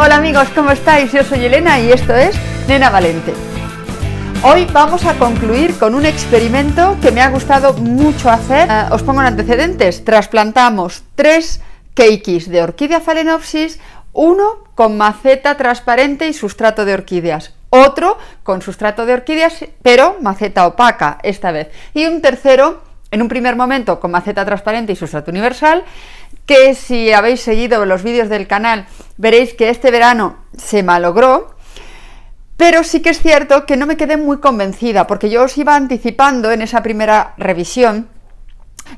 Hola amigos, ¿cómo estáis? Yo soy Elena y esto es Nena Valente. Hoy vamos a concluir con un experimento que me ha gustado mucho hacer. Eh, os pongo en antecedentes. Trasplantamos tres cakes de orquídea phalaenopsis, uno con maceta transparente y sustrato de orquídeas, otro con sustrato de orquídeas pero maceta opaca esta vez, y un tercero en un primer momento con maceta transparente y sustrato universal, que si habéis seguido los vídeos del canal veréis que este verano se malogró, pero sí que es cierto que no me quedé muy convencida, porque yo os iba anticipando en esa primera revisión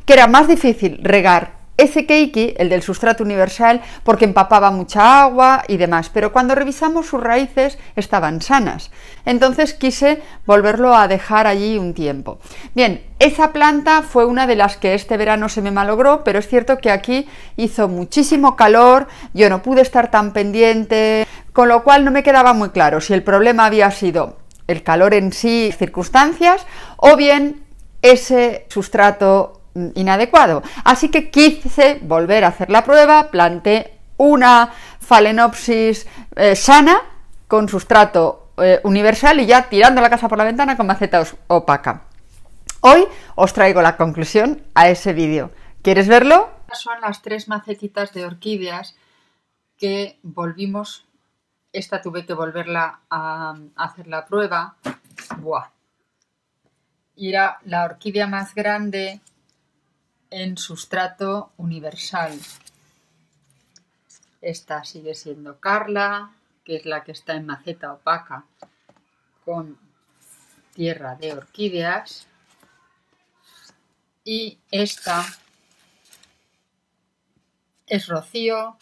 que era más difícil regar ese keiki, el del sustrato universal, porque empapaba mucha agua y demás, pero cuando revisamos sus raíces estaban sanas. Entonces quise volverlo a dejar allí un tiempo. Bien, esa planta fue una de las que este verano se me malogró, pero es cierto que aquí hizo muchísimo calor, yo no pude estar tan pendiente, con lo cual no me quedaba muy claro si el problema había sido el calor en sí, circunstancias, o bien ese sustrato inadecuado. Así que quise volver a hacer la prueba, planté una falenopsis eh, sana con sustrato eh, universal y ya tirando la casa por la ventana con macetas opaca. Hoy os traigo la conclusión a ese vídeo. ¿Quieres verlo? Son las tres macetitas de orquídeas que volvimos. Esta tuve que volverla a, hacer la prueba. Buah, y era la orquídea más grande en sustrato universal. Esta sigue siendo Carla, que es la que está en maceta opaca con tierra de orquídeas. Y esta es Rocío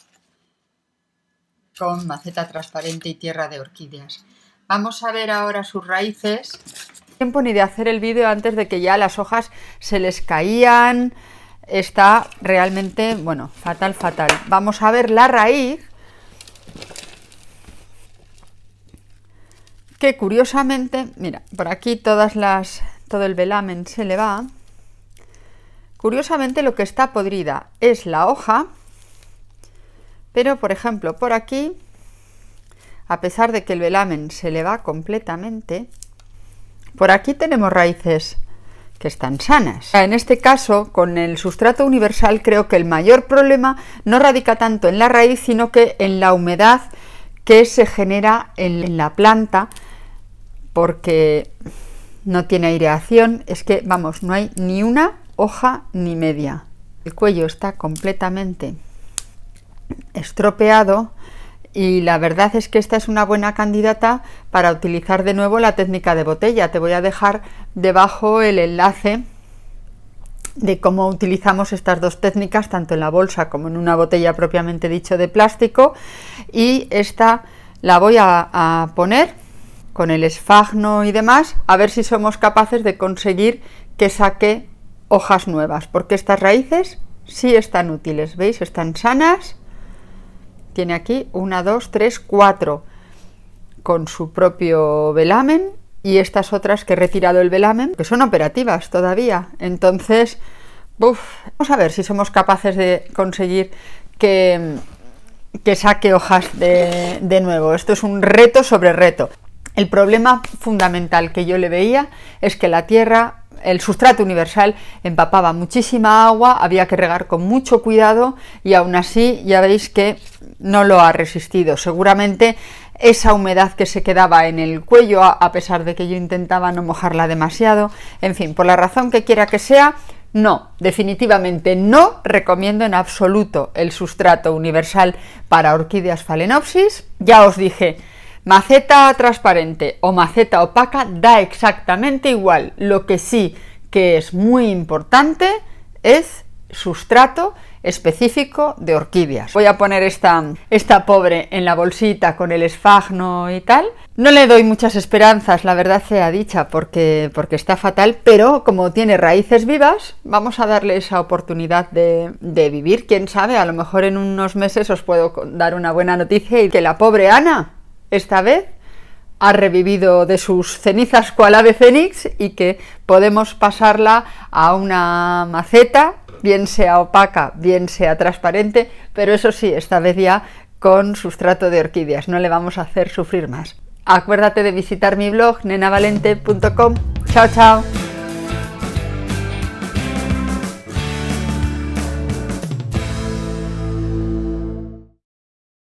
con maceta transparente y tierra de orquídeas. Vamos a ver ahora sus raíces. tiempo ni de hacer el vídeo antes de que ya las hojas se les caían, está realmente, bueno, fatal, fatal. Vamos a ver la raíz, que curiosamente, mira, por aquí todas las, todo el velamen se le va. Curiosamente lo que está podrida es la hoja, pero por ejemplo por aquí, a pesar de que el velamen se le va completamente, por aquí tenemos raíces que están sanas. En este caso, con el sustrato universal, creo que el mayor problema no radica tanto en la raíz, sino que en la humedad que se genera en la planta, porque no tiene aireación, es que, vamos, no hay ni una hoja ni media. El cuello está completamente estropeado y la verdad es que esta es una buena candidata para utilizar de nuevo la técnica de botella. Te voy a dejar debajo el enlace de cómo utilizamos estas dos técnicas tanto en la bolsa como en una botella propiamente dicho de plástico y esta la voy a, poner con el esfagno y demás a ver si somos capaces de conseguir que saque hojas nuevas porque estas raíces sí están útiles veis están sanas tiene aquí una, dos, tres, cuatro con su propio velamen y estas otras que he retirado el velamen, que son operativas todavía. Entonces, vamos a ver si somos capaces de conseguir que, que saque hojas de, de nuevo. Esto es un reto sobre reto. El problema fundamental que yo le veía es que la tierra el sustrato universal empapaba muchísima agua, había que regar con mucho cuidado y aún así ya veis que no lo ha resistido. Seguramente esa humedad que se quedaba en el cuello, a pesar de que yo intentaba no mojarla demasiado, en fin, por la razón que quiera que sea, no, definitivamente no recomiendo en absoluto el sustrato universal para orquídeas phalaenopsis. Ya os dije, maceta transparente o maceta opaca da exactamente igual. Lo que sí que es muy importante es sustrato específico de orquídeas. Voy a poner esta, esta pobre en la bolsita con el esfagno y tal. No le doy muchas esperanzas, la verdad sea dicha, porque, porque está fatal, pero como tiene raíces vivas, vamos a darle esa oportunidad de, de vivir. Quién sabe, a lo mejor en unos meses os puedo dar una buena noticia y que la pobre Ana, esta vez, ha revivido de sus cenizas cual ave fénix y que podemos pasarla a una maceta bien sea opaca, bien sea transparente, pero eso sí, esta vez ya con sustrato de orquídeas, no le vamos a hacer sufrir más. Acuérdate de visitar mi blog nenavalente.com. Chao, chao.